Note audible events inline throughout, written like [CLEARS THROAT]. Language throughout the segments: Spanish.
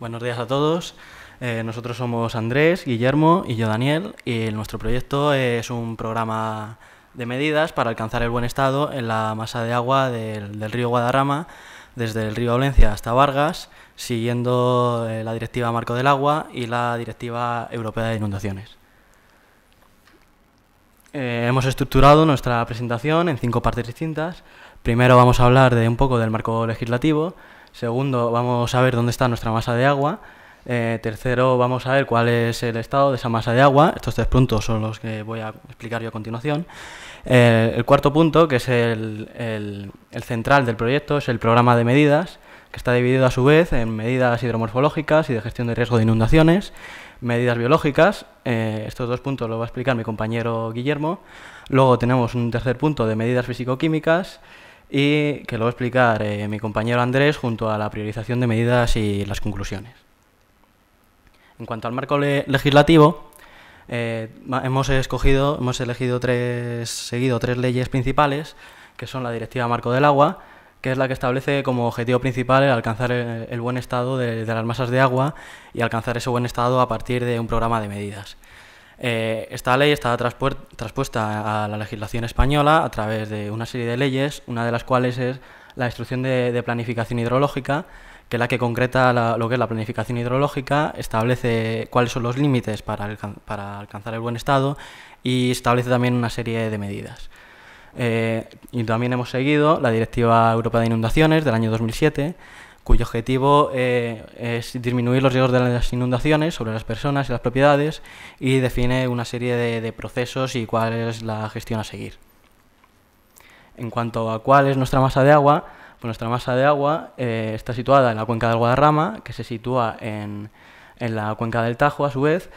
Buenos días a todos. Eh, nosotros somos Andrés, Guillermo y yo Daniel y nuestro proyecto es un programa de medidas para alcanzar el buen estado en la masa de agua del, río Guadarrama desde el río Valencia hasta Vargas, siguiendo eh, la Directiva Marco del Agua y la Directiva Europea de Inundaciones. Eh, hemos estructurado nuestra presentación en cinco partes distintas. Primero vamos a hablar de un poco del marco legislativo, Segundo, vamos a ver dónde está nuestra masa de agua. Eh, tercero, vamos a ver cuál es el estado de esa masa de agua. Estos tres puntos son los que voy a explicar yo a continuación. Eh, el cuarto punto, que es el, central del proyecto, es el programa de medidas, que está dividido a su vez en medidas hidromorfológicas y de gestión de riesgo de inundaciones, medidas biológicas. Eh, estos dos puntos lo va a explicar mi compañero Guillermo. Luego tenemos un tercer punto de medidas fisicoquímicas y que lo va a explicar eh, mi compañero Andrés junto a la priorización de medidas y las conclusiones. En cuanto al marco legislativo, eh, hemos escogido, hemos elegido tres, seguido tres leyes principales, que son la Directiva Marco del Agua, que es la que establece como objetivo principal el alcanzar el, buen estado de, las masas de agua y alcanzar ese buen estado a partir de un programa de medidas. Eh, esta ley está traspuesta a la legislación española a través de una serie de leyes, una de las cuales es la instrucción de, planificación hidrológica, que es la que concreta lo que es la planificación hidrológica, establece cuáles son los límites para, alcanzar el buen estado y establece también una serie de medidas. Eh, y también hemos seguido la Directiva Europea de Inundaciones del año 2007 cuyo objetivo eh, es disminuir los riesgos de las inundaciones sobre las personas y las propiedades y define una serie de, procesos y cuál es la gestión a seguir. En cuanto a cuál es nuestra masa de agua, pues nuestra masa de agua eh, está situada en la cuenca del Guadarrama, que se sitúa en la cuenca del Tajo a su vez,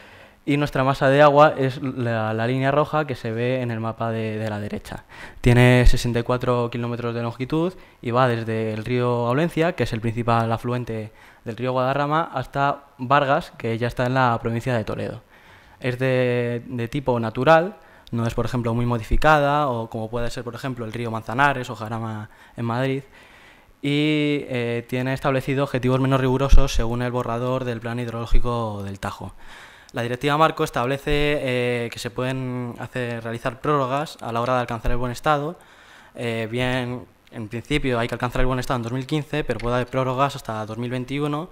y nuestra masa de agua es la, línea roja que se ve en el mapa de, la derecha. Tiene 64 kilómetros de longitud y va desde el río Aulencia, que es el principal afluente del río Guadarrama, hasta Vargas, que ya está en la provincia de Toledo. Es de, tipo natural, no es, por ejemplo, muy modificada, o como puede ser, por ejemplo, el río Manzanares o Jarama en Madrid, y eh, tiene establecidos objetivos menos rigurosos según el borrador del plan hidrológico del Tajo. La Directiva Marco establece eh, que se pueden hacer, realizar prórrogas a la hora de alcanzar el buen estado. Eh, bien, en principio hay que alcanzar el buen estado en 2015, pero puede haber prórrogas hasta 2021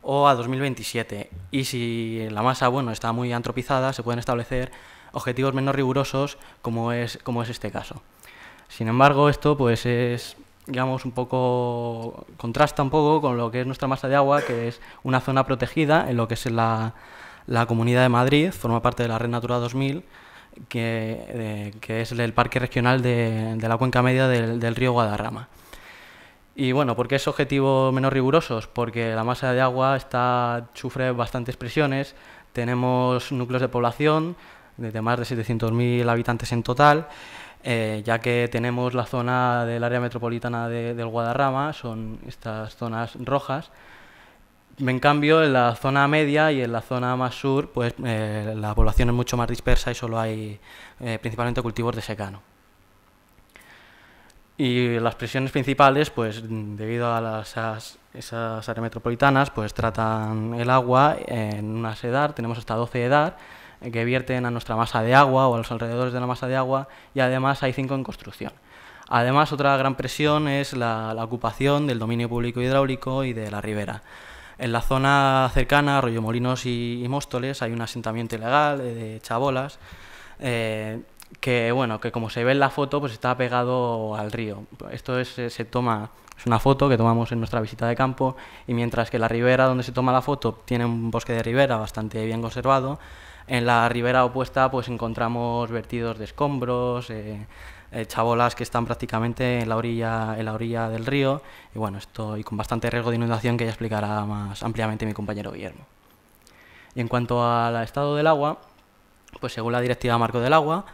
o a 2027. Y si la masa bueno, está muy antropizada, se pueden establecer objetivos menos rigurosos, como es, como es este caso. Sin embargo, esto pues es digamos, un poco, contrasta un poco con lo que es nuestra masa de agua, que es una zona protegida en lo que es la, la Comunidad de Madrid forma parte de la Red Natura 2000, eh, que, es el parque regional de, la cuenca media del, río Guadarrama. Y bueno, ¿por qué es objetivo menos rigurosos? Porque la masa de agua está, sufre bastantes presiones, tenemos núcleos de población de más de 700.000 habitantes en total, eh, ya que tenemos la zona del área metropolitana del Guadarrama, son estas zonas rojas, en cambio, en la zona media y en la zona más sur, pues eh, la población es mucho más dispersa y solo hay eh, principalmente cultivos de secano. Y las presiones principales, pues debido a esas, áreas metropolitanas, pues tratan el agua en unas edad, tenemos hasta 12 edad, eh, que vierten a nuestra masa de agua o a los alrededores de la masa de agua y además hay cinco en construcción. Además, otra gran presión es la ocupación del dominio público hidráulico y de la ribera. En la zona cercana, Rollo Molinos y, Móstoles, hay un asentamiento ilegal eh, de, chabolas, eh, que bueno, que como se ve en la foto, pues está pegado al río. Esto es, eh, se toma, es una foto que tomamos en nuestra visita de campo, y mientras que la ribera donde se toma la foto tiene un bosque de ribera bastante bien conservado, en la ribera opuesta pues encontramos vertidos de escombros, eh, chabolas que están prácticamente en la orilla, en la orilla del río, y bueno, esto y con bastante riesgo de inundación que ya explicará más ampliamente mi compañero Guillermo. Y en cuanto al estado del agua, pues según la Directiva Marco del Agua,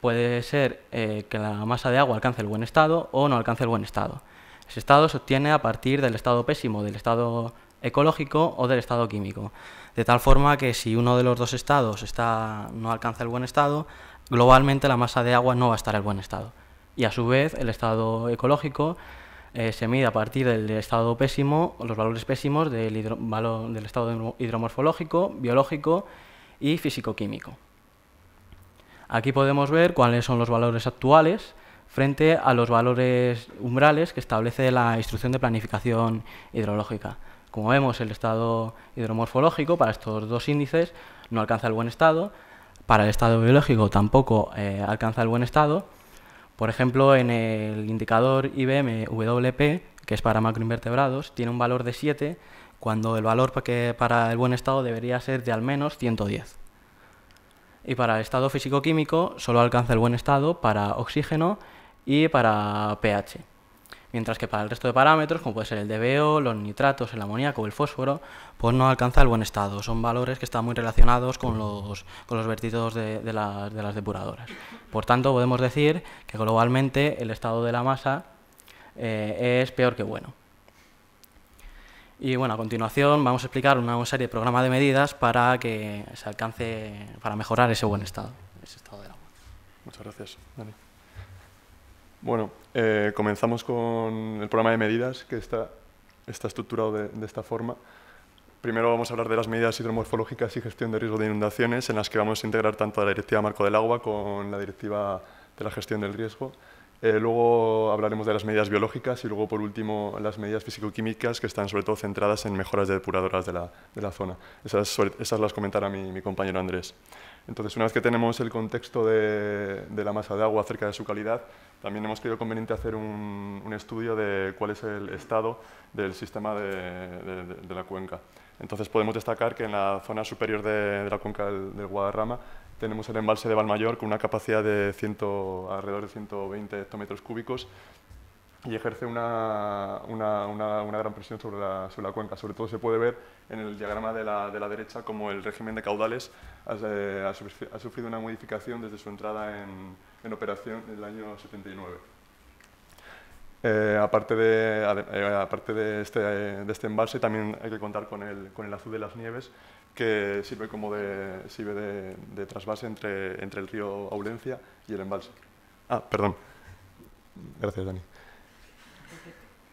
puede ser eh, que la masa de agua alcance el buen estado o no alcance el buen estado. Ese estado se obtiene a partir del estado pésimo, del estado ecológico o del estado químico. De tal forma que si uno de los dos estados está, no alcanza el buen estado, globalmente la masa de agua no va a estar en buen estado. Y a su vez, el estado ecológico eh, se mide a partir del estado pésimo, los valores pésimos del, del estado hidromorfológico, biológico y físico-químico. Aquí podemos ver cuáles son los valores actuales frente a los valores umbrales que establece la instrucción de planificación hidrológica. Como vemos, el estado hidromorfológico para estos dos índices no alcanza el buen estado, para el estado biológico tampoco eh, alcanza el buen estado. Por ejemplo, en el indicador IBM WP, que es para macroinvertebrados, tiene un valor de 7, cuando el valor para el buen estado debería ser de al menos 110. Y para el estado físico-químico solo alcanza el buen estado para oxígeno y para pH mientras que para el resto de parámetros, como puede ser el DBO, los nitratos, el amoníaco o el fósforo, pues no alcanza el buen estado. Son valores que están muy relacionados con los, con los vertidos de, las, depuradoras. Por tanto, podemos decir que globalmente el estado de la masa eh, es peor que bueno. Y bueno, a continuación vamos a explicar una serie de programas de medidas para que se alcance, para mejorar ese buen estado, ese estado Muchas gracias, Dani. Bueno, eh, comenzamos con el programa de medidas que está, estructurado de, esta forma. Primero vamos a hablar de las medidas hidromorfológicas y gestión de riesgo de inundaciones, en las que vamos a integrar tanto la Directiva Marco del Agua con la Directiva de la Gestión del Riesgo. Eh, luego hablaremos de las medidas biológicas y luego, por último, las medidas fisicoquímicas, que están sobre todo centradas en mejoras de depuradoras de la, zona. Esas, las comentará mi compañero Andrés. Entonces, una vez que tenemos el contexto de, la masa de agua acerca de su calidad, también hemos querido conveniente hacer un, estudio de cuál es el estado del sistema de, la cuenca. Entonces, podemos destacar que en la zona superior de, la cuenca del, Guadarrama tenemos el embalse de Valmayor con una capacidad de alrededor de 120 hectómetros cúbicos y ejerce una, gran presión sobre la, sobre la, cuenca. Sobre todo se puede ver en el diagrama de la, de la derecha como el régimen de caudales eh, ha, ha, sufrido una modificación desde su entrada en, operación en el año 79. Eh, aparte, de, eh, aparte de, este, de, este, embalse, también hay que contar con el, con el azul de las nieves, que sirve, como de, sirve de, de trasvase entre, entre el río Aurencia y el embalse. Ah, perdón. Gracias, Dani.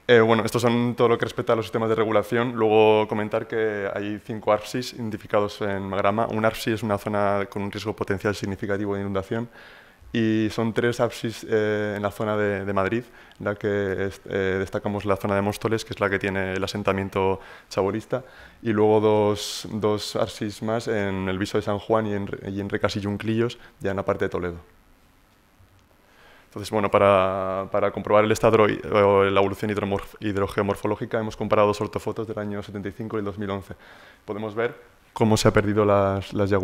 Eh, bueno, estos son todo lo que respecta a los sistemas de regulación. Luego comentar que hay cinco ARPSIS identificados en Magrama. Un arsis es una zona con un riesgo potencial significativo de inundación y son tres ARPSIS eh, en la zona de, Madrid, en la que eh, destacamos la zona de Móstoles, que es la que tiene el asentamiento chaborista y luego dos, dos más en el Viso de San Juan y en, y en Recas y Junclillos, ya en la parte de Toledo. Entonces, bueno, para, para comprobar el estado o la evolución hidrogeomorfológica hemos comparado dos ortofotos del año 75 y el 2011. Podemos ver cómo se han perdido las, las, las,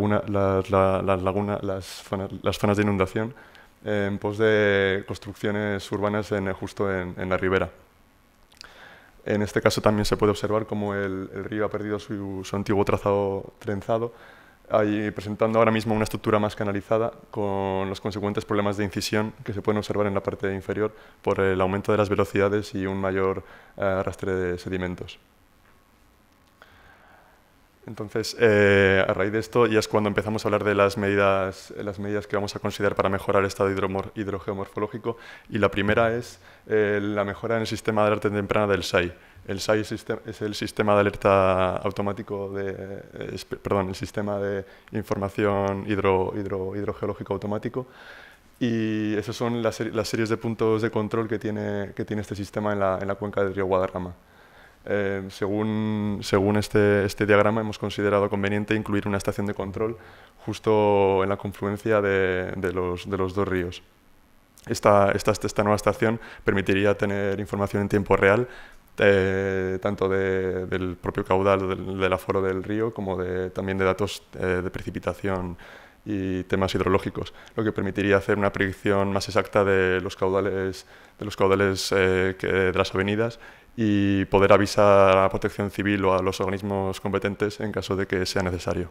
zonas, de inundación en pos de construcciones urbanas justo en, la ribera. En este caso también se puede observar cómo el, río ha perdido su antiguo trazado trenzado presentando ahora mismo una estructura más canalizada con los consecuentes problemas de incisión que se pueden observar en la parte inferior por el aumento de las velocidades y un mayor eh, arrastre de sedimentos. Entonces, eh, a raíz de esto ya es cuando empezamos a hablar de las medidas, eh, las medidas que vamos a considerar para mejorar el estado hidrogeomorfológico y la primera es eh, la mejora en el sistema de alerta temprana del SAI. El SAI es el sistema de alerta automático de, perdón, el sistema de información hidro, hidrogeológico automático y esas son las, series de puntos de control que tiene, que tiene este sistema en la, en la cuenca del río Guadarrama. Eh, según, según este, este, diagrama hemos considerado conveniente incluir una estación de control justo en la confluencia de, los, de los, dos ríos. Esta, esta, esta, nueva estación permitiría tener información en tiempo real, eh, tanto del propio caudal del, aforo del río como también de datos eh, de precipitación y temas hidrológicos, lo que permitiría hacer una predicción más exacta de los caudales, de, los caudales de las avenidas y poder avisar a la protección civil o a los organismos competentes en caso de que sea necesario.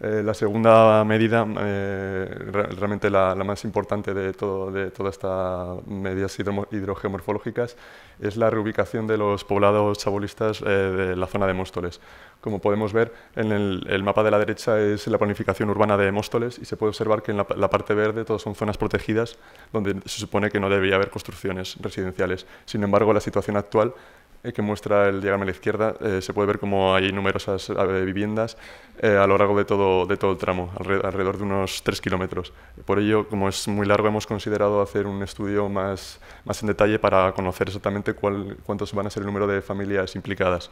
Eh, la segunda medida, eh, realmente la, más importante de, todas estas medidas hidrogeomorfológicas, es la reubicación de los poblados chabolistas eh, de la zona de Móstoles. Como podemos ver, en el, mapa de la derecha es la planificación urbana de Móstoles y se puede observar que en la, parte verde todas son zonas protegidas donde se supone que no debería haber construcciones residenciales. Sin embargo, la situación actual eh, que muestra el diagrama a la izquierda, eh, se puede ver como hay numerosas eh, viviendas a lo largo de todo, de todo el tramo, alrededor de unos tres kilómetros. Por ello, como es muy largo, hemos considerado hacer un estudio más, más en detalle para conocer exactamente cuántos van a ser el número de familias implicadas.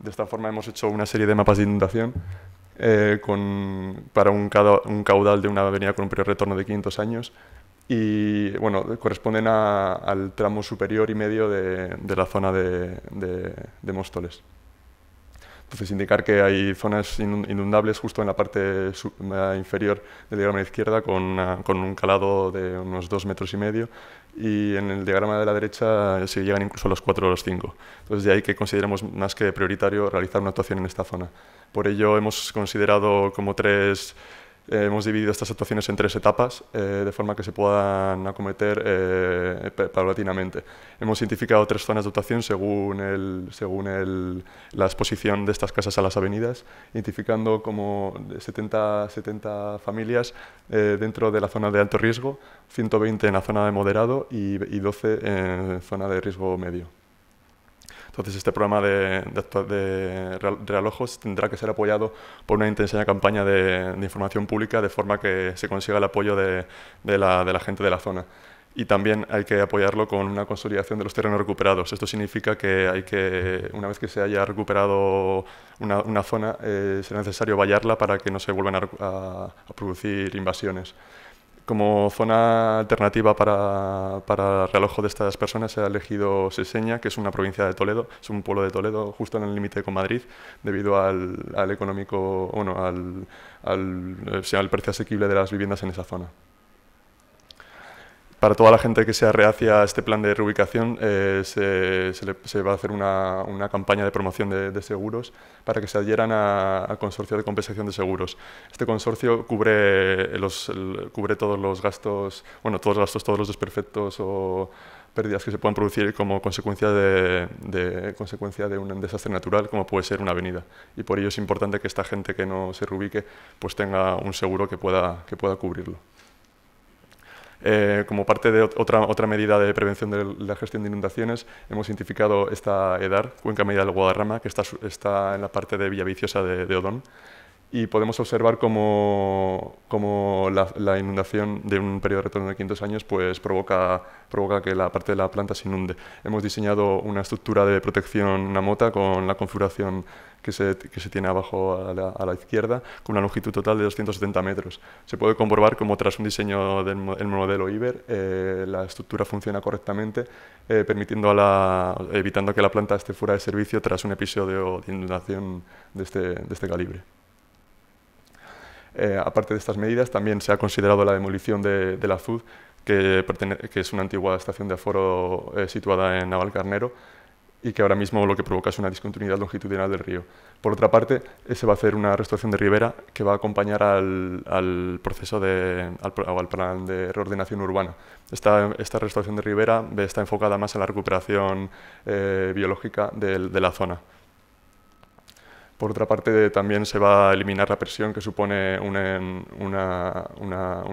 De esta forma hemos hecho una serie de mapas de inundación eh, para un, caudal de una avenida con un periodo de retorno de 500 años y bueno, corresponden al tramo superior y medio de, la zona de, de Móstoles. Entonces pues, indicar que hay zonas inundables justo en la parte inferior del diagrama de izquierda con, un calado de unos dos metros y medio y en el diagrama de la derecha eh, se llegan incluso a los cuatro o los cinco. Entonces de ahí que consideramos más que prioritario realizar una actuación en esta zona. Por ello hemos considerado como tres eh, hemos dividido estas actuaciones en tres etapas, eh, de forma que se puedan acometer eh, paulatinamente. Hemos identificado tres zonas de actuación según, la exposición de estas casas a las avenidas, identificando como 70, 70 familias dentro de la zona de alto riesgo, 120 en la zona de moderado y 12 en zona de riesgo medio. Entonces, este programa de, de, realojos tendrá que ser apoyado por una intensa campaña de, información pública de forma que se consiga el apoyo de, la, gente de la zona y también hay que apoyarlo con una consolidación de los terrenos recuperados. Esto significa que hay que, una vez que se haya recuperado una, zona, eh, será necesario vallarla para que no se vuelvan a producir invasiones. Como zona alternativa para, el realojo de estas personas se ha elegido Seseña, que es una provincia de Toledo, es un pueblo de Toledo, justo en el límite con Madrid, debido al, económico, bueno, al eh, precio asequible de las viviendas en esa zona para toda la gente que sea reacia a este plan de reubicación, eh, se, va a hacer una, campaña de promoción de, seguros para que se adhieran al consorcio de compensación de seguros. Este consorcio cubre, todos los gastos, bueno, todos los gastos, todos los desperfectos o pérdidas que se puedan producir como consecuencia de, consecuencia de un desastre natural, como puede ser una avenida. Y por ello es importante que esta gente que no se reubique pues tenga un seguro que pueda cubrirlo. Eh, como parte de otra, medida de prevención de la gestión de inundaciones, hemos identificado esta EDAR, Cuenca Media del Guadarrama, que está, en la parte de Villaviciosa de, de Odón y podemos observar cómo, la, inundación de un periodo de retorno de 500 años pues, provoca, que la parte de la planta se inunde. Hemos diseñado una estructura de protección, una mota, con la configuración que se, tiene abajo a la, izquierda, con una longitud total de 270 metros. Se puede comprobar cómo tras un diseño del modelo Iber, eh, la estructura funciona correctamente, eh, permitiendo a evitando que la planta esté fuera de servicio tras un episodio de inundación de este, este calibre. Eh, aparte de estas medidas, también se ha considerado la demolición de, de la que, es una antigua estación de aforo eh, situada en Navalcarnero y que ahora mismo lo que provoca es una discontinuidad longitudinal del río. Por otra parte, se va a hacer una restauración de ribera que va a acompañar al, proceso plan de reordenación urbana. Esta, restauración de ribera está enfocada más a la recuperación eh, biológica de la zona. Por otra parte, también se va a eliminar la presión que supone un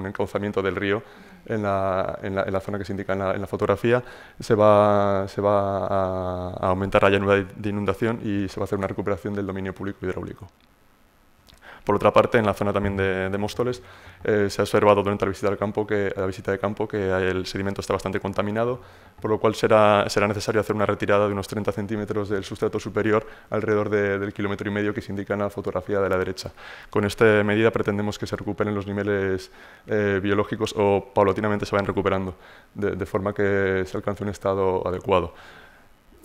encauzamiento del río en la, zona que se indica en la, fotografía. Se va, a, a, aumentar la llanura de inundación y se va a hacer una recuperación del dominio público hidráulico. Por otra parte, en la zona también de, de Móstoles eh, se ha observado durante la visita, campo que, la visita de campo que el sedimento está bastante contaminado, por lo cual será, necesario hacer una retirada de unos 30 centímetros del sustrato superior alrededor del kilómetro y medio que se indica en la fotografía de la derecha. Con esta medida pretendemos que se recuperen los niveles eh, biológicos o paulatinamente se vayan recuperando, de forma que se alcance un estado adecuado.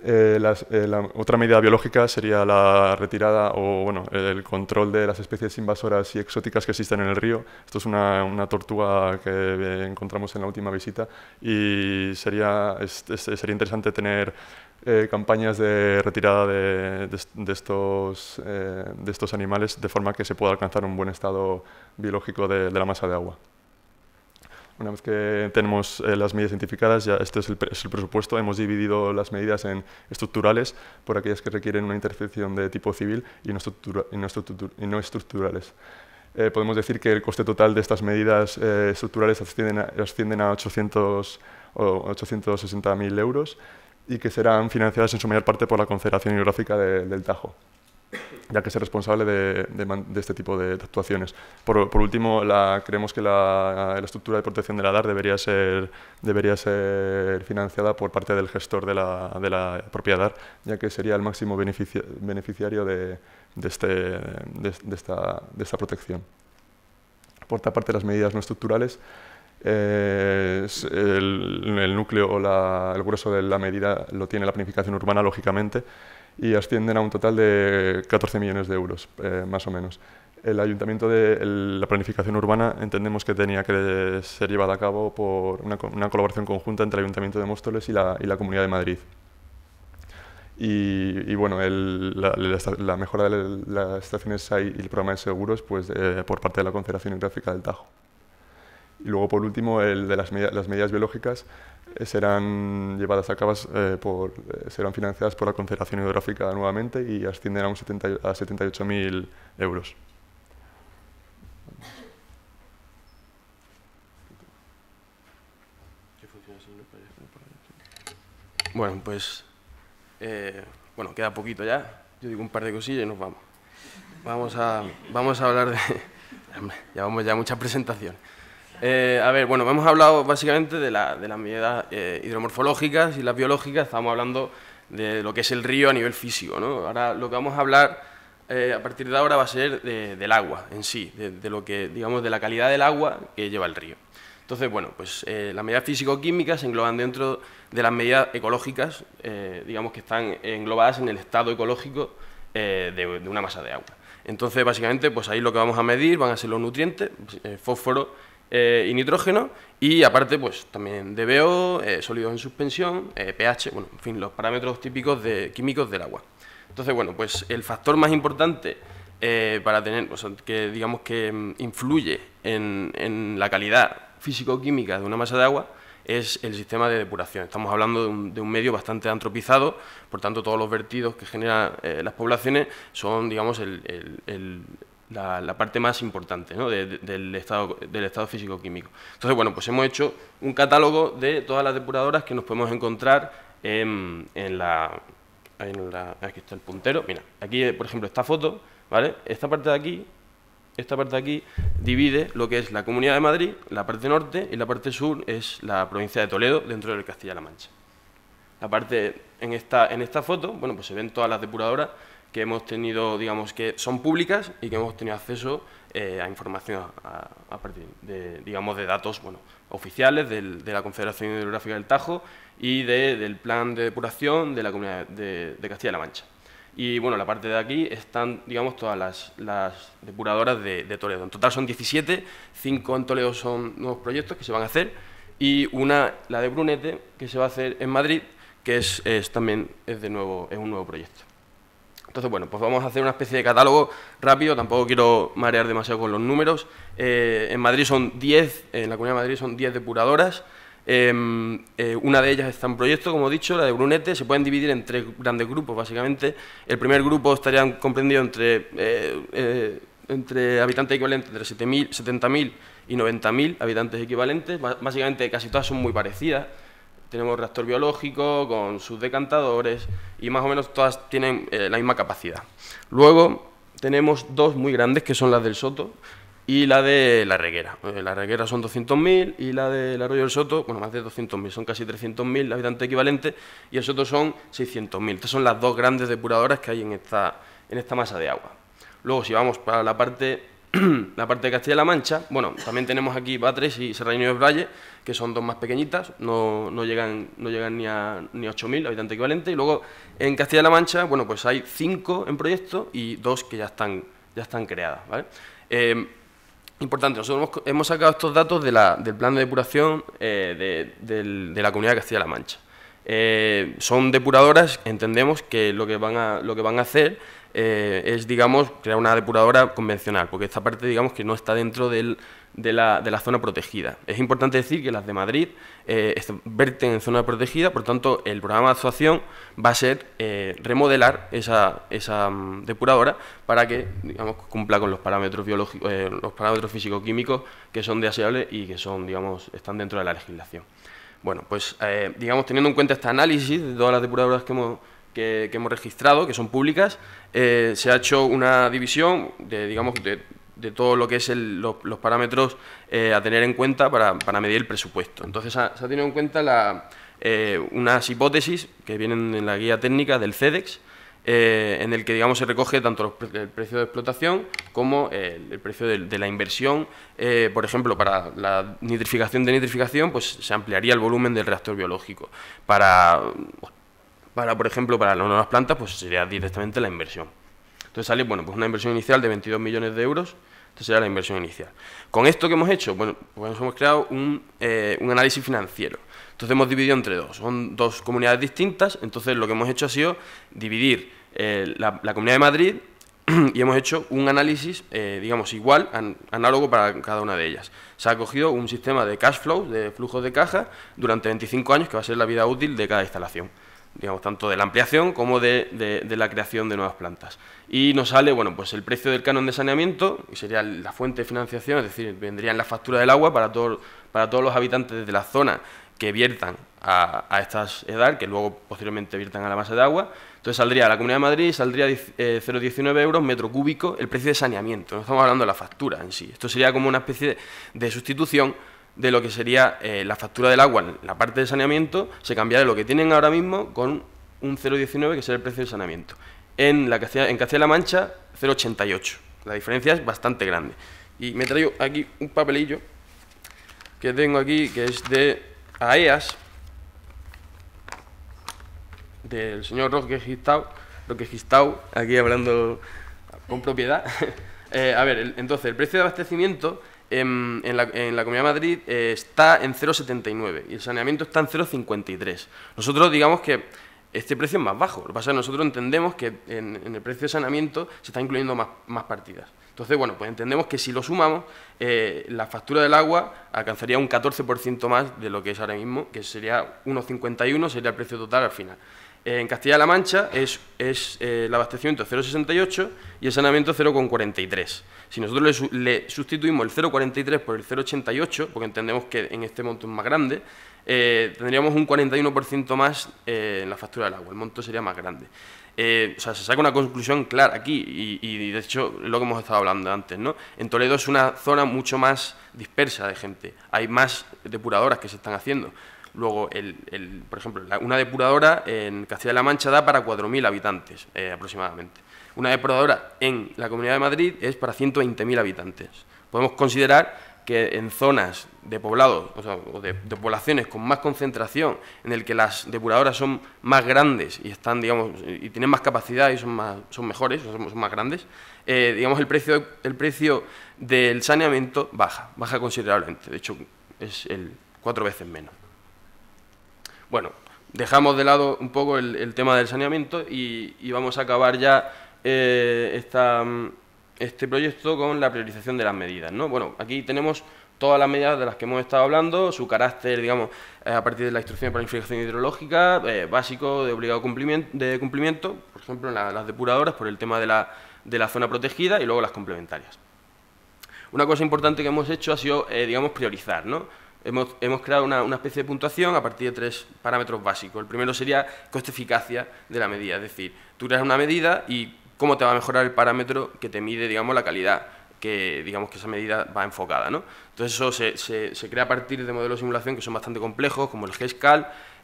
Eh, eh, otra medida biológica sería la retirada o bueno, el control de las especies invasoras y exóticas que existen en el río. Esto es una, tortuga que eh, encontramos en la última visita y sería, interesante tener campañas de retirada de, estos, animales de forma que se pueda alcanzar un buen estado biológico de la masa de agua. Una vez que tenemos eh, las medidas identificadas, ya este es el, presupuesto, hemos dividido las medidas en estructurales por aquellas que requieren una intersección de tipo civil y no, estructurales. Eh, podemos decir que el coste total de estas medidas eh, estructurales ascienden a, 860.000 euros y que serán financiadas en su mayor parte por la Confederación Hidrográfica del Tajo ya que es responsable de, este tipo de, actuaciones. Por, último, creemos que la, estructura de protección de la DAR debería ser, debería ser financiada por parte del gestor de la, de la propia DAR, ya que sería el máximo beneficiario de, este, esta, de protección. Por otra parte, las medidas no estructurales. Eh, el, núcleo o el grueso de la medida lo tiene la planificación urbana, lógicamente, y ascienden a un total de 14 millones de euros, eh, más o menos. El ayuntamiento de la planificación urbana entendemos que tenía que ser llevada a cabo por una, colaboración conjunta entre el ayuntamiento de Móstoles y la, y la Comunidad de Madrid. Y, bueno, el, la, mejora de las estaciones y el programa de seguros pues, eh, por parte de la Confederación Hidrográfica del Tajo. Y luego, por último, el de las, las medidas biológicas eh, serán llevadas a cabo, eh, por, eh, serán financiadas por la Confederación Hidrográfica nuevamente y ascienden a, un a 78.000 euros. Bueno, pues bueno, queda poquito ya. Yo digo un par de cosillas y nos vamos. Vamos a, vamos a hablar de... Ya [LAUGHS] vamos ya mucha presentación. Eh, a ver, bueno, hemos hablado básicamente de, las medidas eh, hidromorfológicas y las biológicas, estamos hablando de lo que es el río a nivel físico, Ahora lo que vamos a hablar eh, a partir de ahora va a ser del agua en sí, de, lo que, digamos, de la calidad del agua que lleva el río. Entonces, bueno, pues las medidas físico-químicas se engloban dentro de las medidas ecológicas, digamos que están englobadas en el estado ecológico de, de, una masa de agua. Entonces, básicamente, pues ahí lo que vamos a medir van a ser los nutrientes, fósforo, eh, y nitrógeno. Y aparte, pues también DBO, eh, sólidos en suspensión, eh, pH, bueno, en fin, los parámetros típicos de, químicos del agua. Entonces, bueno, pues el factor más importante para tener, que digamos que mm, influye en, la calidad físico-química de una masa de agua es el sistema de depuración. Estamos hablando de un, medio bastante antropizado, por tanto todos los vertidos que generan las poblaciones son, digamos, el, la, parte más importante ¿no? del estado, del estado físico-químico. Entonces, bueno, pues hemos hecho un catálogo de todas las depuradoras que nos podemos encontrar en, en, la, Aquí está el puntero. Mira, aquí, por ejemplo, esta foto, ¿vale? Esta parte de aquí esta parte de aquí divide lo que es la Comunidad de Madrid, la parte norte, y la parte sur es la provincia de Toledo dentro del Castilla-La Mancha. La parte en esta, en esta foto, bueno, pues se ven todas las depuradoras que hemos tenido, digamos, que son públicas y que hemos tenido acceso eh, a información a, partir de, digamos, de datos bueno, oficiales de la Confederación Hidrográfica del Tajo y del plan de depuración de la Comunidad de, Castilla-La Mancha. Y bueno, la parte de aquí están, digamos, todas las, depuradoras de, Toledo. En total son 17, cinco en Toledo son nuevos proyectos que se van a hacer y una, la de Brunete, que se va a hacer en Madrid, que es, es también es de nuevo, es un nuevo proyecto. Entonces, bueno, pues vamos a hacer una especie de catálogo rápido, tampoco quiero marear demasiado con los números. Eh, en Madrid son 10, en la Comunidad de Madrid son 10 depuradoras. Em, eh, una de ellas está en proyecto, como he dicho, la de Brunete. Se pueden dividir en tres grandes grupos, básicamente. El primer grupo estaría comprendido entre, eh, habitantes equivalentes, entre 70.000 y 90.000 habitantes equivalentes. Básicamente casi todas son muy parecidas. Tenemos reactor biológico con sus decantadores y más o menos todas tienen eh, la misma capacidad. Luego tenemos dos muy grandes que son las del Soto y la de la Reguera. Eh, la Reguera son 200.000 y la del Arroyo del Soto, bueno, más de 200.000, son casi 300.000 habitantes equivalentes y el Soto son 600.000. Estas son las dos grandes depuradoras que hay en esta, en esta masa de agua. Luego, si vamos para la parte [CLEARS THROAT] la parte de Castilla-La Mancha, bueno, también tenemos aquí Batres y Serraño de que son dos más pequeñitas, no, llegan, no llegan ni a, ni 8.000 habitantes equivalentes. Y luego en Castilla-La Mancha, bueno, pues hay cinco en proyecto y dos que ya están, ya están creadas, ¿vale? Eh, importante, nosotros hemos, sacado estos datos del plan de depuración eh, de, la comunidad de Castilla-La Mancha. Eh, son depuradoras, entendemos que lo que van a, lo que van a hacer eh, es, digamos, crear una depuradora convencional, porque esta parte, digamos, que no está dentro de, la, zona protegida. Es importante decir que las de Madrid eh, verten en zona protegida, por tanto, el programa de actuación va a ser eh, remodelar esa, mm, depuradora para que, digamos, cumpla con los parámetros biológicos, los parámetros físico-químicos que son deseables y que son, digamos, están dentro de la legislación. Bueno, pues, digamos, teniendo en cuenta este análisis de todas las depuradoras que hemos que, hemos registrado, que son públicas, eh, se ha hecho una división de, digamos, de, todo lo que es los, parámetros eh, a tener en cuenta para, para, medir el presupuesto. Entonces, se ha tenido en cuenta la, eh, unas hipótesis que vienen en la guía técnica del CEDEX, en el que digamos se recoge tanto el precio de explotación como el precio de, la inversión. por ejemplo, para la nitrificación de nitrificación, pues se ampliaría el volumen del reactor biológico. Para para, por ejemplo, para las nuevas plantas, pues sería directamente la inversión. Entonces sale, bueno, pues una inversión inicial de 22 millones de euros, entonces será la inversión inicial. Con esto que hemos hecho, bueno, pues hemos creado un, eh, un análisis financiero. Entonces hemos dividido entre dos, son dos comunidades distintas, entonces lo que hemos hecho ha sido dividir eh, la, Comunidad de Madrid [CLEARS THROAT] y hemos hecho un análisis, eh, digamos, igual, análogo para cada una de ellas. Se ha cogido un sistema de cash flow, de flujos de caja, durante 25 años, que va a ser la vida útil de cada instalación digamos, tanto de la ampliación como de, la creación de nuevas plantas. Y nos sale, bueno, pues el precio del canon de saneamiento, y sería la fuente de financiación, es decir, vendrían la factura del agua para, para todos los habitantes de la zona que viertan a, estas edad, que luego posteriormente viertan a la masa de agua. Entonces saldría a la Comunidad de Madrid, saldría 0,19 eh, euros metro cúbico el precio de saneamiento. No estamos hablando de la factura en sí. Esto sería como una especie de sustitución de lo que sería eh, la factura del agua, en la parte de saneamiento, se cambiará lo que tienen ahora mismo con un 0,19 que será el precio de saneamiento. En, la en la Mancha, 0,88. La diferencia es bastante grande. Y me traigo aquí un papelillo que tengo aquí, que es de AEAS, del señor Roque Gistau, Roque Gistau, aquí hablando con propiedad. [LAUGHS] Eh, a ver, entonces, el precio de abastecimiento en, la, Comunidad de Madrid eh, está en 0,79 y el saneamiento está en 0,53. Nosotros digamos que este precio es más bajo. Lo que pasa es que nosotros entendemos que en, el precio de saneamiento se están incluyendo más, partidas. Entonces, bueno, pues entendemos que si lo sumamos, eh, la factura del agua alcanzaría un 14% más de lo que es ahora mismo, que sería 1,51, sería el precio total al final en Castilla-La Mancha es, es eh, el abastecimiento 0,68 y el saneamiento 0,43. Si nosotros le, sustituimos el 0,43 por el 0,88, porque entendemos que en este monto es más grande, eh, tendríamos un 41% más eh, en la factura del agua, el monto sería más grande. o sea, se saca una conclusión clara aquí y, de hecho lo que hemos estado hablando antes, ¿no? En Toledo es una zona mucho más dispersa de gente, hay más depuradoras que se están haciendo, Luego, el, el, por ejemplo, una depuradora en Castilla-La Mancha da para 4.000 habitantes eh, aproximadamente. Una depuradora en la Comunidad de Madrid es para 120.000 habitantes. Podemos considerar que en zonas de poblados o, de, poblaciones con más concentración, en el que las depuradoras son más grandes y están, digamos, y tienen más capacidad y son más, son mejores, son, más grandes, eh, digamos el precio, el precio del saneamiento baja, baja considerablemente. De hecho, es el cuatro veces menos. Bueno, dejamos de lado un poco el, tema del saneamiento y, vamos a acabar ya eh, mm, este proyecto con la priorización de las medidas. ¿no? Bueno, aquí tenemos todas las medidas de las que hemos estado hablando, su carácter, digamos, eh, a partir de la instrucción la infiltración hidrológica, eh, básico, de obligado cumplimiento, de cumplimiento por ejemplo, las depuradoras por el tema de la, zona protegida y luego las complementarias. Una cosa importante que hemos hecho ha sido, digamos, priorizar, ¿no? hemos, creado una, especie de puntuación a partir de tres parámetros básicos. El primero sería coste-eficacia de la medida, es decir, tú creas una medida y cómo te va a mejorar el parámetro que te mide, digamos, la calidad que digamos que esa medida va enfocada. Entonces eso se, crea a partir de modelos de simulación que son bastante complejos, como el g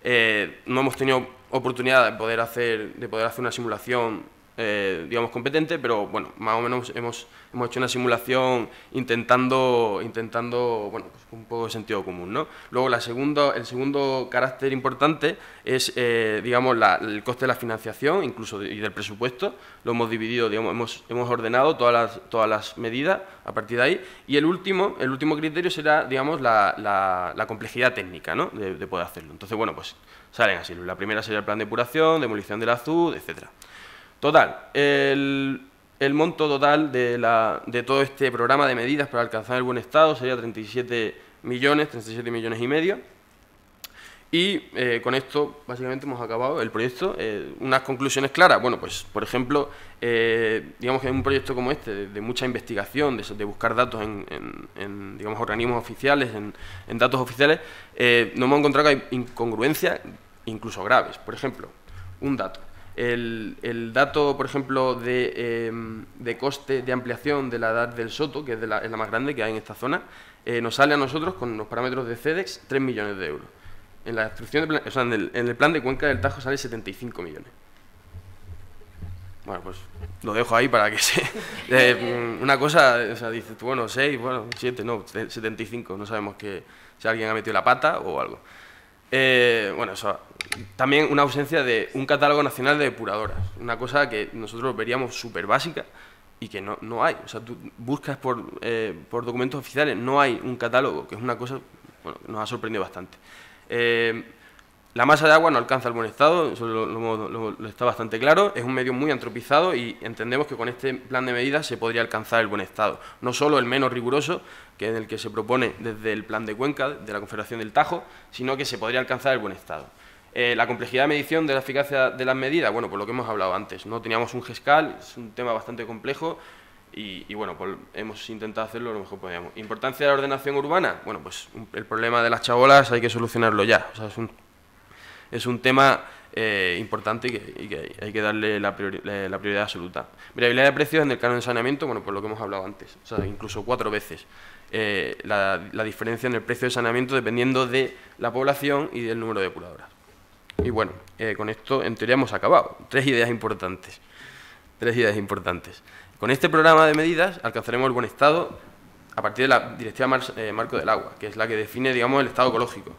Eh, no hemos tenido oportunidad de poder hacer, de poder hacer una simulación eh, digamos, competente, pero bueno, más o menos hemos, hemos hecho una simulación intentando, intentando bueno, pues, un poco de sentido común. ¿no? Luego, la segunda, el segundo carácter importante es, eh, digamos, el coste de la financiación, incluso y del presupuesto. Lo hemos dividido, digamos, hemos, hemos ordenado todas las, todas las medidas a partir de ahí. Y el último, el último criterio será, digamos, la, la, complejidad técnica ¿no? de, poder hacerlo. Entonces, bueno, pues salen así. La primera sería el plan de depuración, demolición del azud, etcétera. Total, el, monto total de, la, de, todo este programa de medidas para alcanzar el buen estado sería 37 millones, 37 millones y medio. Y eh, con esto básicamente hemos acabado el proyecto. Eh, unas conclusiones claras. Bueno, pues por ejemplo, eh, digamos que en un proyecto como este, de, mucha investigación, de, buscar datos en, digamos, organismos oficiales, en, en datos oficiales, nos hemos encontrado que hay incongruencias incluso graves. Por ejemplo, un dato el, dato, por ejemplo, em, de, coste de ampliación de la edad del Soto, que es, la, la, más grande que hay en esta zona, eh, nos sale a nosotros con los parámetros de CEDEX 3 millones de euros. En la destrucción o sea, en, el, plan de cuenca del Tajo sale 75 millones. Bueno, pues lo dejo ahí para que [LAUGHS] se... Eh, mm, una cosa, o sea, dices bueno, 6, bueno, 7, no, 75, no sabemos que si alguien ha metido la pata o algo. Eh, bueno, eso. También una ausencia de un catálogo nacional de depuradoras. Una cosa que nosotros veríamos súper básica y que no, no, hay. O sea, tú buscas por, eh, por, documentos oficiales, no hay un catálogo, que es una cosa bueno, que nos ha sorprendido bastante. Eh, la masa de agua no alcanza el buen estado, eso lo, está bastante claro, es un medio muy antropizado y entendemos que con este plan de medidas se podría alcanzar el buen estado. No solo el menos riguroso, que es el que se propone desde el plan de Cuenca, de la Confederación del Tajo, sino que se podría alcanzar el buen estado. Eh, la complejidad de medición de la eficacia de las medidas, bueno, por lo que hemos hablado antes, no teníamos un GESCAL, es un tema bastante complejo, y, bueno, pues hemos intentado hacerlo lo mejor que podíamos. ¿Importancia de la ordenación urbana? Bueno, pues el problema de las chabolas hay que solucionarlo ya. O sea, es un es un tema eh, importante y que, hay que darle la, prioridad absoluta. Variabilidad de precios en el canon de saneamiento, bueno, por pues lo que hemos hablado antes, o sea, incluso cuatro veces. Eh, la, diferencia en el precio de saneamiento dependiendo de la población y del número de depuradoras. Y bueno, eh, con esto en teoría hemos acabado. Tres ideas importantes. Tres ideas importantes. Con este programa de medidas alcanzaremos el buen estado a partir de la Directiva Marco del Agua, que es la que define, digamos, el estado ecológico.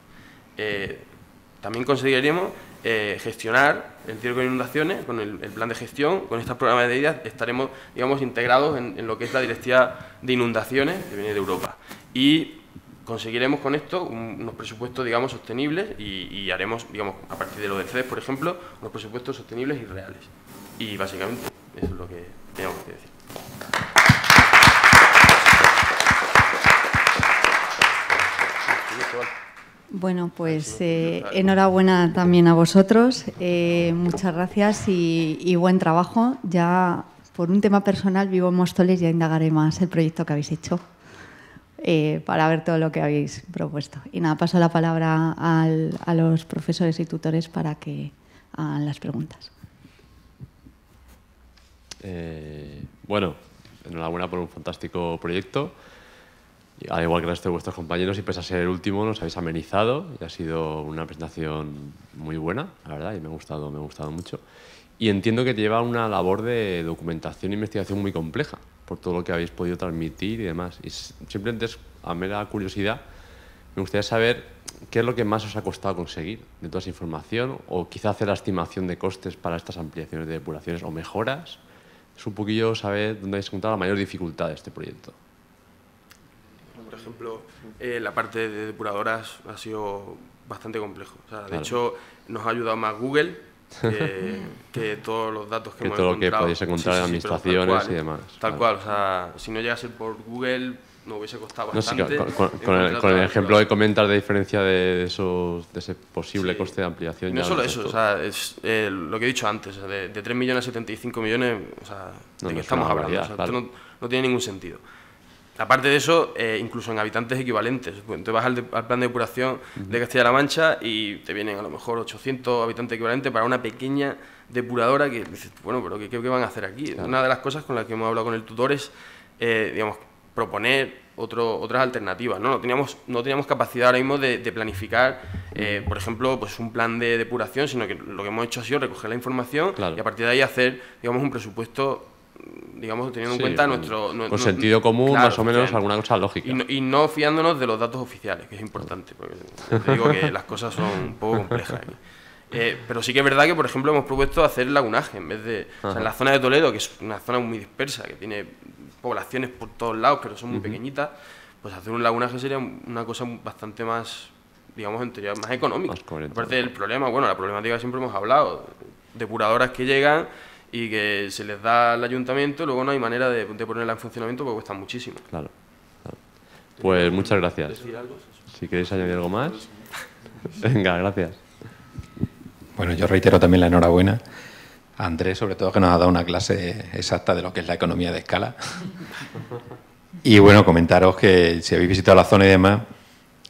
También conseguiremos eh, gestionar el riesgo de inundaciones con el, plan de gestión, con estos programas de medidas estaremos, digamos, integrados en, lo que es la directiva de inundaciones que viene de Europa. Y conseguiremos con esto unos presupuestos, digamos, sostenibles y, haremos, digamos, a partir de lo del por ejemplo, unos presupuestos sostenibles y reales. Y básicamente eso es lo que tenemos que decir. Bueno, pues eh, enhorabuena también a vosotros. Eh, muchas gracias y, buen trabajo. Ya por un tema personal vivo en Móstoles, y indagaré más el proyecto que habéis hecho eh, para ver todo lo que habéis propuesto. Y nada, paso la palabra a los profesores y tutores para que hagan las preguntas. bueno, enhorabuena por un fantástico proyecto al igual que el resto de vuestros compañeros, y pese a ser el último, nos habéis amenizado y ha sido una presentación muy buena, la verdad, y me ha gustado, me ha gustado mucho. Y entiendo que lleva una labor de documentación e investigación muy compleja, por todo lo que habéis podido transmitir y demás. Y simplemente es a mera curiosidad, me gustaría saber qué es lo que más os ha costado conseguir de toda esa información, o quizá hacer la estimación de costes para estas ampliaciones de depuraciones o mejoras. Es un poquillo saber dónde habéis encontrado la mayor dificultad de este proyecto ejemplo, eh, la parte de depuradoras ha sido bastante complejo. de hecho, nos ha ayudado más Google que, [LAUGHS] todos los datos que, que todo lo que podéis encontrar en administraciones y demás. Tal cual, o sea, si no llegase por Google nos hubiese costado bastante. con, el, ejemplo de comentas de diferencia de, esos, de ese posible coste de ampliación. No solo eso, o sea, es eh, lo que he dicho antes, de, de, 3 millones a 75 millones, o sea, de qué estamos hablando, no, tiene ningún sentido. Aparte de eso, eh, incluso en habitantes equivalentes. Pues, te vas al, plan de depuración de Castilla-La Mancha y te vienen a lo mejor 800 habitantes equivalentes para una pequeña depuradora que dices, bueno, pero ¿qué, van a hacer aquí? Una de las cosas con las que hemos hablado con el tutor es, eh, digamos, proponer otro, otras alternativas. ¿no? teníamos, capacidad ahora mismo de, planificar, eh, por ejemplo, pues un plan de depuración, sino que lo que hemos hecho ha sido recoger la información y a partir de ahí hacer digamos, un presupuesto digamos, teniendo en cuenta nuestro... Con sentido común, más o menos, alguna cosa lógica. Y no, fiándonos de los datos oficiales, que es importante, porque digo que las cosas son un poco complejas [LAUGHS] eh, pero sí que es verdad que, por ejemplo, hemos propuesto hacer lagunaje en vez de... O sea, en la zona de Toledo, que es una zona muy dispersa, que tiene poblaciones por todos lados, pero son muy pequeñitas, pues hacer un lagunaje sería una cosa bastante más, digamos, en teoría, más económica. Aparte del problema, bueno, la problemática siempre hemos hablado, depuradoras que llegan y que se les da al ayuntamiento, luego no hay manera de, ponerla en funcionamiento porque cuesta muchísimo. Claro. Pues muchas gracias. Si queréis añadir algo más. [LAUGHS] Venga, gracias. Bueno, yo reitero también la enhorabuena a Andrés, sobre todo que nos ha dado una clase exacta de lo que es la economía de escala. Y bueno, comentaros que si habéis visitado la zona y demás,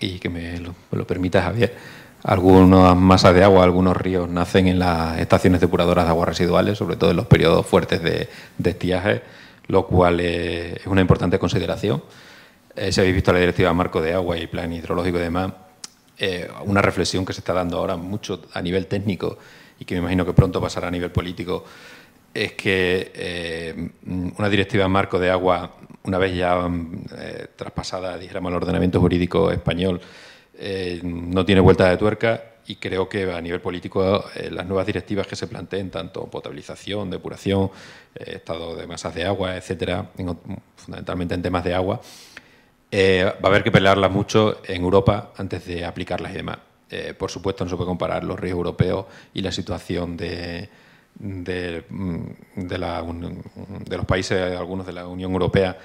y que lo, me lo permita Javier, algunas masas de agua, algunos ríos nacen en las estaciones depuradoras de aguas residuales, sobre todo en los periodos fuertes de, de estiaje, lo cual es una importante consideración. Se eh, si habéis visto la directiva Marco de Agua y Plan Hidrológico y demás, eh, una reflexión que se está dando ahora mucho a nivel técnico y que me imagino que pronto pasará a nivel político, es que eh, una directiva Marco de Agua, una vez ya traspasada, dijéramos, al ordenamiento jurídico español, eh, no tiene vuelta de tuerca y creo que a nivel político eh, las nuevas directivas que se planteen, tanto potabilización, depuración, eh, estado de masas de agua, etcétera, fundamentalmente en temas de agua, va a haber que pelearlas mucho en Europa antes de aplicarlas y demás. por supuesto, no se puede comparar los ríos europeos y la situación de, mm, de los países, algunos de la Unión Europea,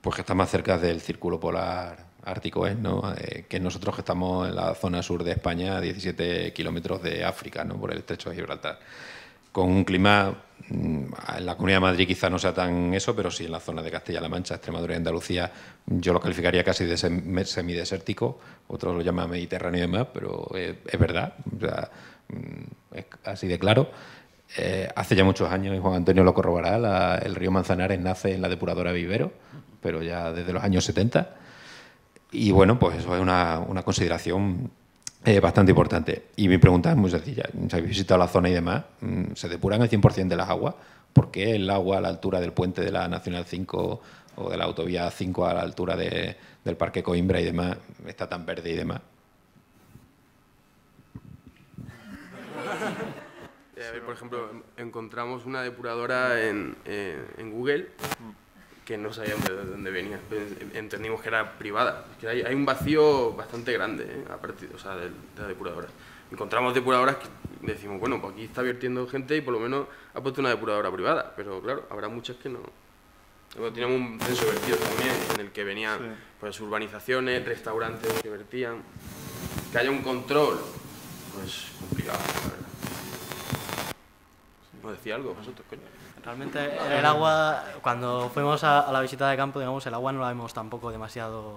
pues que están más cerca del círculo polar ártico es, ¿no? Eh, que nosotros estamos en la zona sur de España, a 17 kilómetros de África, ¿no? Por el estrecho de Gibraltar. Con un clima, mm, en la Comunidad de Madrid quizá no sea tan eso, pero sí en la zona de Castilla-La Mancha, Extremadura y Andalucía, yo lo calificaría casi de semidesértico, otros lo llaman Mediterráneo y demás, pero eh, es verdad, mm, es así de claro. Eh, hace ya muchos años, y Juan Antonio lo corroborará, el río Manzanares nace en la depuradora Vivero, pero ya desde los años 70. Y bueno, pues eso es una, consideración eh, bastante importante. Y mi pregunta es muy sencilla. Si habéis visitado la zona y demás, mm, ¿se depuran el 100% de las aguas? ¿Por qué el agua a la altura del puente de la Nacional 5 o de la autovía 5 a la altura del Parque Coimbra y demás está tan verde y demás? Eh, por ejemplo, encontramos una depuradora en, eh, en Google que no sabíamos de dónde venía. Entendimos que era privada. hay, un vacío bastante grande ¿eh? a partir de, las depuradoras. Encontramos depuradoras que decimos, bueno, pues aquí está vertiendo gente y por lo menos ha puesto una depuradora privada. Pero claro, habrá muchas que no. Luego teníamos un censo vertido también, en el que venían pues, urbanizaciones, restaurantes que vertían. Que haya un control, pues complicado, la verdad. ¿No decía algo vosotros, coño? Realmente el agua, cuando fuimos a, la visita de campo, digamos, el agua no la vemos tampoco demasiado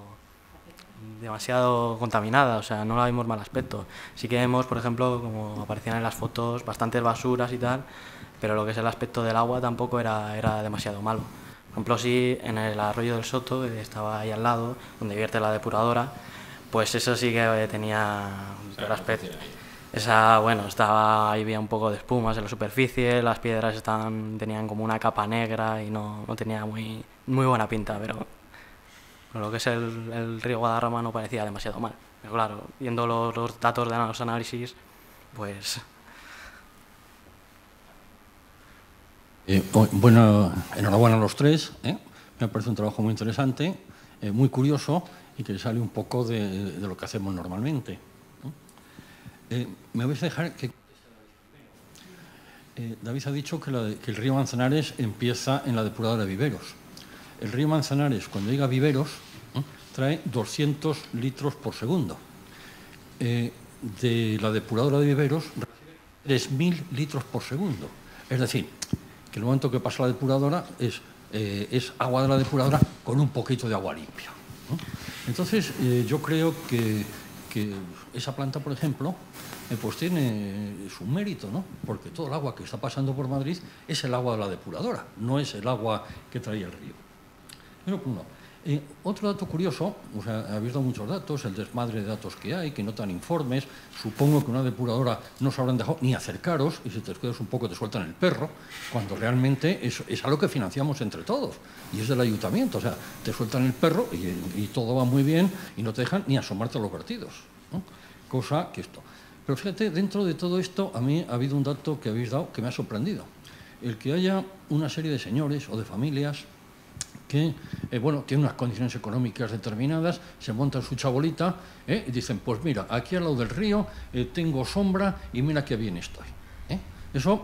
demasiado contaminada, o sea, no la vimos mal aspecto. Sí que vemos, por ejemplo, como aparecían en las fotos, bastantes basuras y tal, pero lo que es el aspecto del agua tampoco era, era demasiado malo. Por ejemplo, sí, en el arroyo del Soto, que estaba ahí al lado, donde vierte la depuradora, pues eso sí que tenía un aspecto... Esa, bueno, estaba, ahí había un poco de espumas en la superficie, las piedras estaban, tenían como una capa negra y no, no tenía muy, muy buena pinta, pero, lo que es el, el, río Guadarrama no parecía demasiado mal. Pero claro, viendo los, datos de los análisis, pues... Eh, oh, bueno, enhorabuena a los tres, ¿eh? me parece un trabajo muy interesante, eh, muy curioso y que sale un poco de lo que hacemos normalmente. Eh, me vais a dejar que... Eh, David ha dicho que, el río Manzanares empieza en la depuradora de viveros. El río Manzanares, cuando llega a viveros, ¿eh? trae 200 litros por segundo. de la depuradora de viveros recibe 3.000 litros por segundo. Es decir, que el momento que pasa la depuradora es, es agua de la depuradora con un poquito de agua limpia. Entonces, yo creo que, que esa planta, por ejemplo, eh, pues tiene su mérito, ¿no? Porque todo el agua que está pasando por Madrid es el agua de la depuradora, no es el agua que traía el río. Eh, otro dato curioso, o sea, habéis dado muchos datos, el desmadre de datos que hay, que no tan informes, supongo que una depuradora no se habrán dejado ni acercaros y si te descuidas un poco te sueltan el perro, cuando realmente es, es algo que financiamos entre todos y es del ayuntamiento, o sea, te sueltan el perro y, y todo va muy bien y no te dejan ni asomarte a los vertidos. ¿no? cosa que esto. Pero fíjate, dentro de todo esto, a mí ha habido un dato que habéis dado que me ha sorprendido. El que haya una serie de señores o de familias que, eh, bueno, tienen unas condiciones económicas determinadas, se montan su chabolita eh, y dicen, pues mira, aquí al lado del río eh, tengo sombra y mira qué bien estoy. Eso,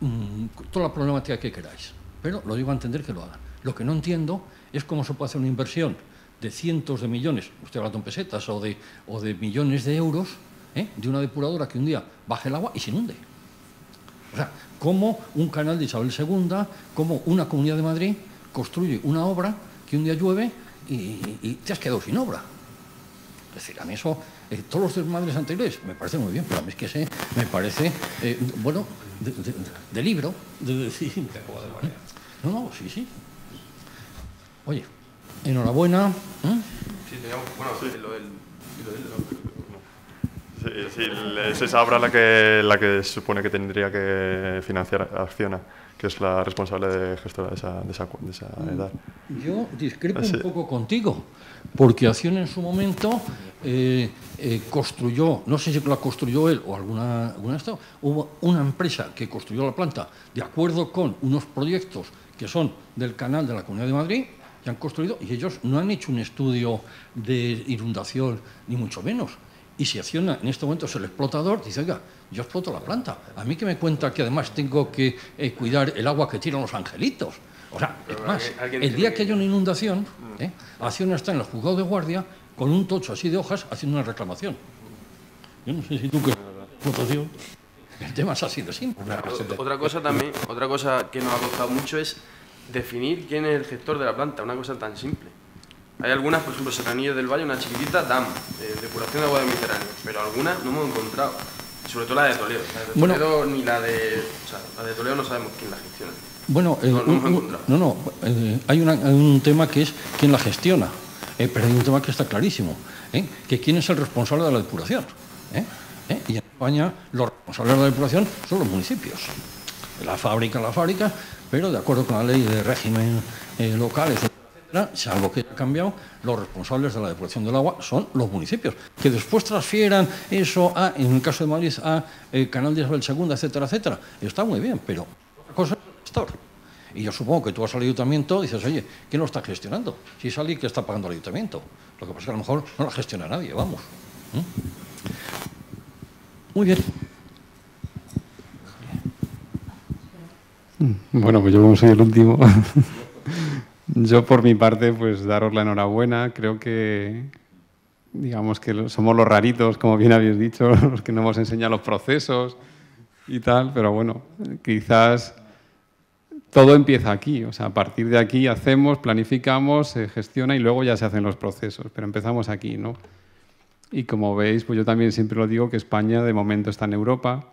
mm, toda la problemática que queráis, pero lo digo a entender que lo hagan. Lo que no entiendo es cómo se puede hacer una inversión de cientos de millones, usted habla de pesetas o de, o de millones de euros, ¿eh? de una depuradora que un día baje el agua y se inunde. O sea, cómo un canal de Isabel II, ...como una comunidad de Madrid construye una obra que un día llueve y, te has quedado sin obra. Es decir, a mí eso, eh, todos los madres anteriores me parece muy bien, pero a mí es que ese me parece, eh, bueno, de, libro. De, no, no, sí, sí. Oye enhorabuena. ¿Eh? bueno, sí. lo es esa abra la que, la que supone que tendría que financiar Acciona, que es la responsable de gestionar esa, mm, edad. Yo discrepo un poco contigo, porque Acciona en su momento eh, eh, construyó, no sé si la construyó él o alguna, alguna de hubo una empresa que construyó la planta de acuerdo con unos proyectos que son del canal de la Comunidad de Madrid, han construido y ellos no han hecho un estudio de inundación, ni mucho menos. Y si acciona en este momento es el explotador, dice, oiga, yo exploto la planta. A mí que me cuenta que además tengo que eh, cuidar el agua que tiran los angelitos. O sea, es más, eh, el día que hay una inundación, ¿eh? Acciona está en el juzgado de guardia con un tocho así de hojas haciendo una reclamación. Yo no sé si tú que... explotación. El tema es así de simple. Otra cosa también, otra cosa que nos ha costado mucho es definir quién es el gestor de la planta, una cosa tan simple. Hay algunas, por ejemplo, Serranillo del Valle, una chiquitita, DAM, depuración de agua de Mediterráneo... pero algunas no hemos encontrado, sobre todo la de Toledo. La de Toledo ni la de, la de Toledo no sabemos quién la gestiona. Bueno, eh, no, no, eh, hay, un tema que es quién la gestiona, eh, pero hay un tema que está clarísimo, que quién es el responsable de la depuración. Y en España los responsables de la depuración son los municipios. La fábrica, la fábrica, pero de acuerdo con la ley de régimen eh, local, etcétera, salvo que ha cambiado, los responsables de la depuración del agua son los municipios, que después transfieran eso en el caso de Madrid a eh, Canal de Isabel II, etcétera, etcétera. Está muy bien, pero otra cosa es el gestor. Y yo supongo que tú vas al ayuntamiento y dices, oye, ¿quién lo está gestionando? Si alguien que está pagando el ayuntamiento? Lo que pasa es que a lo mejor no la gestiona nadie, vamos. ¿Mm? Muy bien. Bueno, pues yo como soy el último, [LAUGHS] yo por mi parte pues daros la enhorabuena. Creo que digamos que somos los raritos, como bien habéis dicho, [LAUGHS] los que no hemos enseñado los procesos y tal, pero bueno, quizás todo empieza aquí, o sea, a partir de aquí hacemos, planificamos, se gestiona y luego ya se hacen los procesos, pero empezamos aquí, ¿no? Y como veis, pues yo también siempre lo digo que España de momento está en Europa,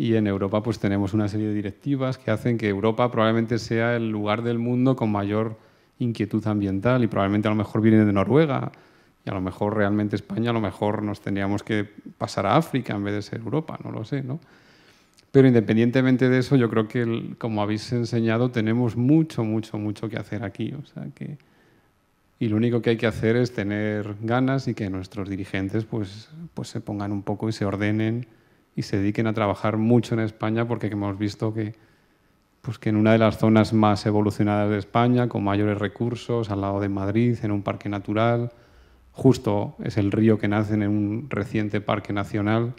y en Europa pues tenemos una serie de directivas que hacen que Europa probablemente sea el lugar del mundo con mayor inquietud ambiental y probablemente a lo mejor viene de Noruega y a lo mejor realmente España a lo mejor nos tendríamos que pasar a África en vez de ser Europa, no lo sé, ¿no? Pero independientemente de eso, yo creo que, como habéis enseñado, tenemos mucho, mucho, mucho que hacer aquí. O sea que, y lo único que hay que hacer es tener ganas y que nuestros dirigentes pues, pues se pongan un poco y se ordenen y se dediquen a trabajar mucho en España porque hemos visto que, pues que en una de las zonas más evolucionadas de España, con mayores recursos, al lado de Madrid, en un parque natural, justo es el río que nace en un reciente parque nacional,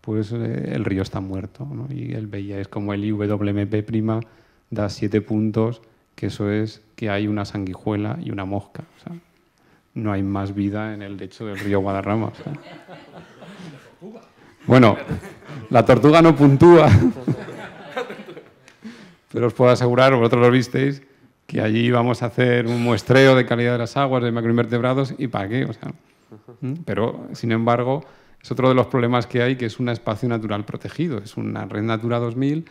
pues eh, el río está muerto. Y el veía, es como el IWMP' da siete puntos, que eso es que hay una sanguijuela y una mosca. no hay más vida en el lecho del río Guadarrama. Bueno, la tortuga no puntúa, pero os puedo asegurar, vosotros lo visteis, que allí vamos a hacer un muestreo de calidad de las aguas de macroinvertebrados y para qué, Pero, sin embargo, es otro de los problemas que hay, que es un espacio natural protegido, es una red Natura 2000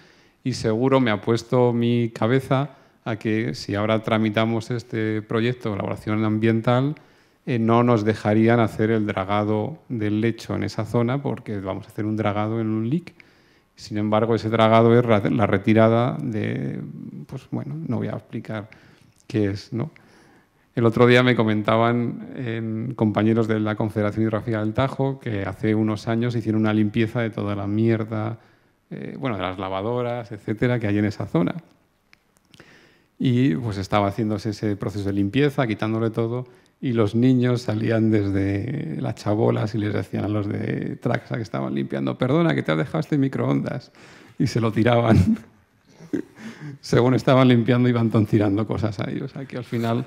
y seguro me ha puesto mi cabeza a que si ahora tramitamos este proyecto de elaboración ambiental, eh, no nos dejarían hacer el dragado del lecho en esa zona porque vamos a hacer un dragado en un leak. Sin embargo, ese dragado es la retirada de, pues bueno, no voy a explicar qué es, ¿no? El otro día me comentaban em, compañeros de la Confederación Hidrográfica del Tajo que hace unos años hicieron una limpieza de toda la mierda, eh, bueno, de las lavadoras, etcétera, que hay en esa zona. Y pues estaba haciéndose ese proceso de limpieza, quitándole todo y los niños salían desde las chabolas y les decían a los de Traxa que estaban limpiando, perdona que te has dejado este microondas, y se lo tiraban. [LAUGHS] Según estaban limpiando iban tirando cosas ahí, o sea que al final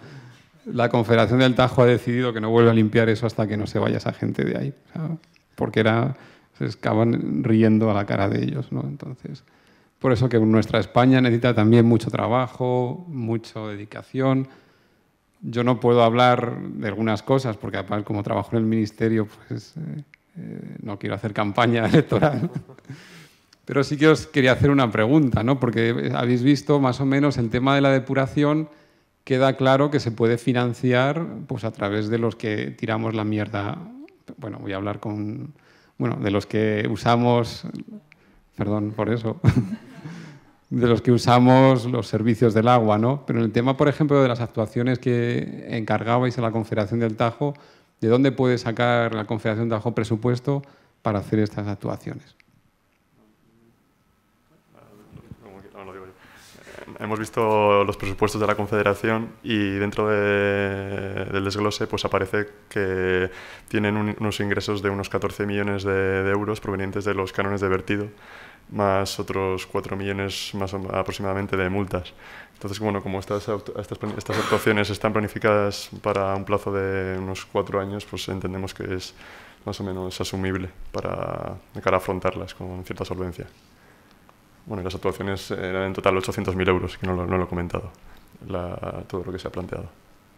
la Confederación del Tajo ha decidido que no vuelve a limpiar eso hasta que no se vaya esa gente de ahí, porque era, se escaban riendo a la cara de ellos. ¿no? Entonces, por eso que nuestra España necesita también mucho trabajo, mucha dedicación, yo no puedo hablar de algunas cosas, porque aparte como trabajo en el ministerio, pues eh, eh, no quiero hacer campaña [LAUGHS] electoral. Pero sí que os quería hacer una pregunta, ¿no? porque habéis visto más o menos el tema de la depuración, queda claro que se puede financiar pues, a través de los que tiramos la mierda, bueno, voy a hablar con, bueno, de los que usamos, perdón por eso. [LAUGHS] de los que usamos los servicios del agua, ¿no? Pero en el tema, por ejemplo, de las actuaciones que encargabais a la Confederación del Tajo, ¿de dónde puede sacar la Confederación del Tajo presupuesto para hacer estas actuaciones? hemos visto los presupuestos de la Confederación y dentro del desglose pues aparece que tienen unos ingresos de unos 14 millones de, de, euros provenientes de los cánones de vertido más otros 4 millones más aproximadamente de multas. Entonces, bueno, como estas, estas, actuaciones están planificadas para un plazo de unos 4 años, pues entendemos que es más o menos asumible para, de afrontarlas con cierta solvencia. Bueno, las actuaciones eran en total 800.000 euros, que no lo, no lo he comentado, todo lo que se ha planteado.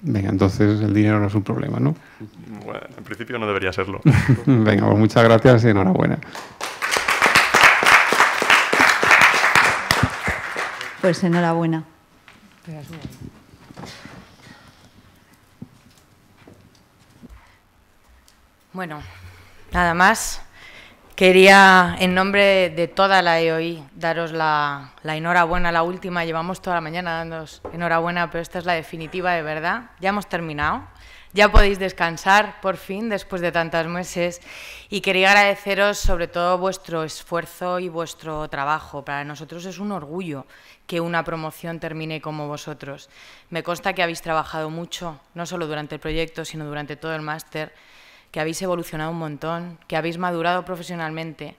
Venga, entonces el dinero no es un problema, ¿no? Bueno, en principio no debería serlo. [LAUGHS] Venga, pues muchas gracias y enhorabuena. Pues enhorabuena. Bueno, nada más. Quería, en nombre de toda la EOI, daros la, enhorabuena, la última. Llevamos toda la mañana dándos enhorabuena, pero esta es la definitiva de verdad. Ya hemos terminado. Ya podéis descansar, por fin, después de tantos meses. Y quería agradeceros sobre todo vuestro esfuerzo y vuestro trabajo. Para nosotros es un orgullo que una promoción termine como vosotros. Me consta que habéis trabajado mucho, no solo durante el proyecto, sino durante todo el máster, que habéis evolucionado un montón, que habéis madurado profesionalmente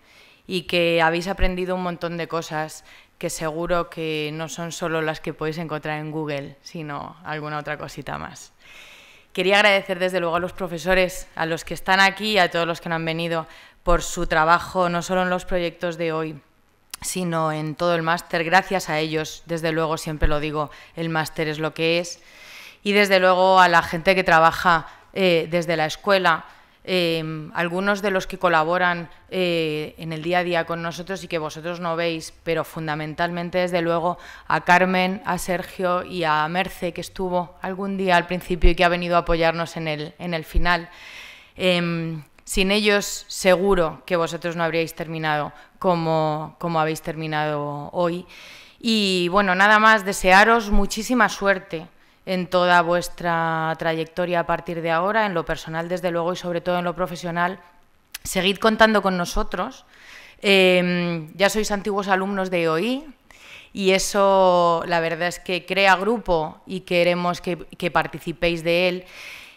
y que habéis aprendido un montón de cosas que seguro que no son solo las que podéis encontrar en Google, sino alguna otra cosita más. Quería agradecer desde luego a los profesores, a los que están aquí y a todos los que no han venido por su trabajo, no solo en los proyectos de hoy, sino en todo el máster, gracias a ellos, desde luego siempre lo digo, el máster es lo que es, y desde luego a la gente que trabaja eh, desde la escuela, em, algunos de los que colaboran eh, en el día a día con nosotros y que vosotros no veis, pero fundamentalmente desde luego a Carmen, a Sergio y a Merce, que estuvo algún día al principio y que ha venido a apoyarnos en el, en el final. Em, sin ellos seguro que vosotros no habríais terminado como, habéis terminado hoy. Y bueno, nada más, desearos muchísima suerte en toda vuestra trayectoria a partir de ahora, en lo personal desde luego y sobre todo en lo profesional. Seguid contando con nosotros. Em, ya sois antiguos alumnos de OI y eso la verdad es que crea grupo y queremos que participéis de él.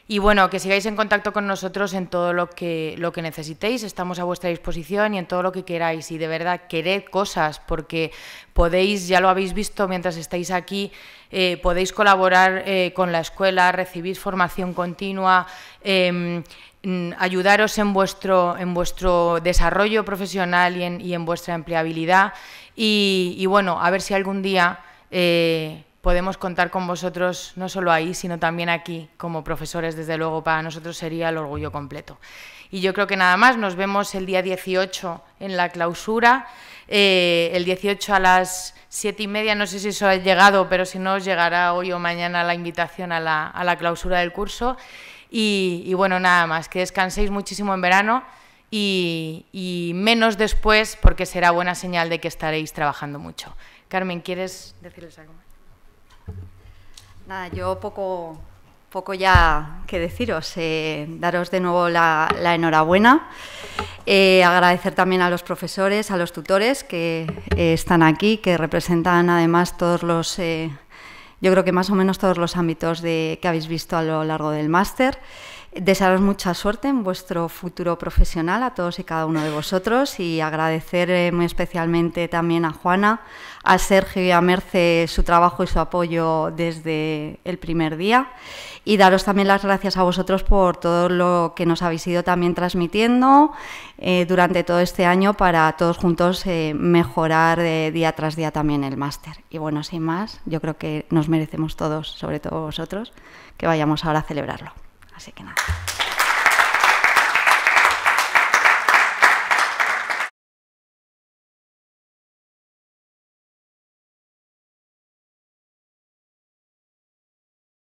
Y bueno, que sigáis en contacto con nosotros en todo lo que, lo que necesitéis, estamos a vuestra disposición y en todo lo que queráis. Y de verdad, quered cosas, porque podéis, ya lo habéis visto mientras estáis aquí, eh, podéis colaborar eh, con la escuela, recibir formación continua, em, mm, ayudaros en vuestro, en vuestro desarrollo profesional y en, vuestra empleabilidad. Y, y, bueno, a ver si algún día eh, podemos contar con vosotros no solo ahí, sino también aquí como profesores, desde luego para nosotros sería el orgullo completo. Y yo creo que nada más, nos vemos el día 18 en la clausura, eh, el 18 a las 7 y media, no sé si eso ha llegado, pero si no, os llegará hoy o mañana la invitación a la, clausura del curso. Y, bueno, nada más, que descanséis muchísimo en verano y, menos después, porque será buena señal de que estaréis trabajando mucho. Carmen, ¿quieres decirles algo Nada, yo poco, poco ya que deciros. Eh, daros de nuevo la, enhorabuena. Eh, agradecer también a los profesores, a los tutores que eh, están aquí, que representan además todos los, yo creo que más o menos todos los ámbitos de, que habéis visto a lo largo del máster. Desearos mucha suerte en vuestro futuro profesional a todos y cada uno de vosotros y agradecer eh, muy especialmente también a Juana, a Sergio y a Merce su trabajo y su apoyo desde el primer día y daros también las gracias a vosotros por todo lo que nos habéis ido también transmitiendo eh, durante todo este año para todos juntos eh, mejorar día tras día también el máster. Y bueno, sin más, yo creo que nos merecemos todos, sobre todo vosotros, que vayamos ahora a celebrarlo. Así que nada.